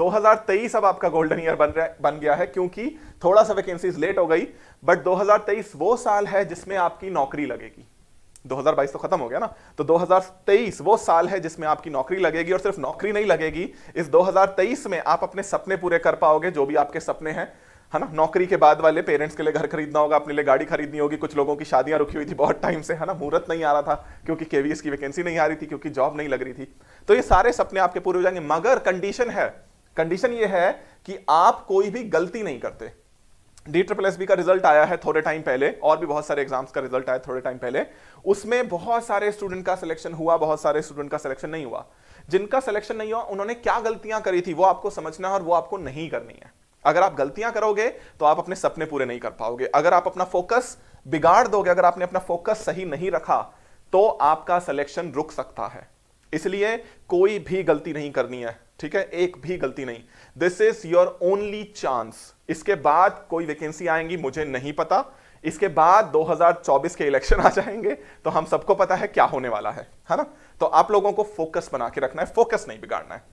2023 अब आपका golden year बन रहा बन गया है क्योंकि थोड़ा सा वैकेंसीज लेट हो गई बट 2023 वो साल है जिसमें आपकी नौकरी लगेगी 2022 तो खत्म हो गया ना तो 2023 वो साल है जिसमें आपकी नौकरी लगेगी और सिर्फ नौकरी नहीं लगेगी इस 2023 में आप अपने सपने पूरे कर पाओगे जो भी आपके सपने हैं है ना नौकरी के बाद वाले पेरेंट्स के लिए घर खरीदना होगा अपने लिए गाड़ी खरीदनी होगी कुछ लोगों की शादियां रुकी हुई थी बहुत टाइम से है ना मुहूर्त नहीं आ रहा था क्योंकि केवीएस की वैकेंसी नहीं आ रही थी क्योंकि जॉब नहीं लग रही थी तो ये सारे सपने आपके पूरे हो जाएंगे मगर कंडीशन है कंडीशन ये है कि आप कोई भी गलती नहीं करते डी ट्रिपल एस बी का रिजल्ट आया है थोड़े टाइम पहले और भी बहुत सारे एग्जाम्स का रिजल्ट आया थोड़े टाइम पहले उसमें बहुत सारे स्टूडेंट का सिलेक्शन हुआ बहुत सारे स्टूडेंट का सिलेक्शन नहीं हुआ जिनका सिलेक्शन नहीं हुआ उन्होंने क्या गलतियां करी थी वो आपको समझना है और वो आपको नहीं करनी है अगर आप गलतियां करोगे तो आप अपने सपने पूरे नहीं कर पाओगे अगर आप अपना फोकस बिगाड़ दोगे अगर आपने अपना फोकस सही नहीं रखा तो आपका सिलेक्शन रुक सकता है इसलिए कोई भी गलती नहीं करनी है ठीक है एक भी गलती नहीं this is your only chance इसके बाद कोई वैकेंसी आएंगी मुझे नहीं पता इसके बाद 2024 के इलेक्शन आ जाएंगे तो हम सबको पता है क्या होने वाला है है ना तो आप लोगों को फोकस बना के रखना है फोकस नहीं बिगाड़ना है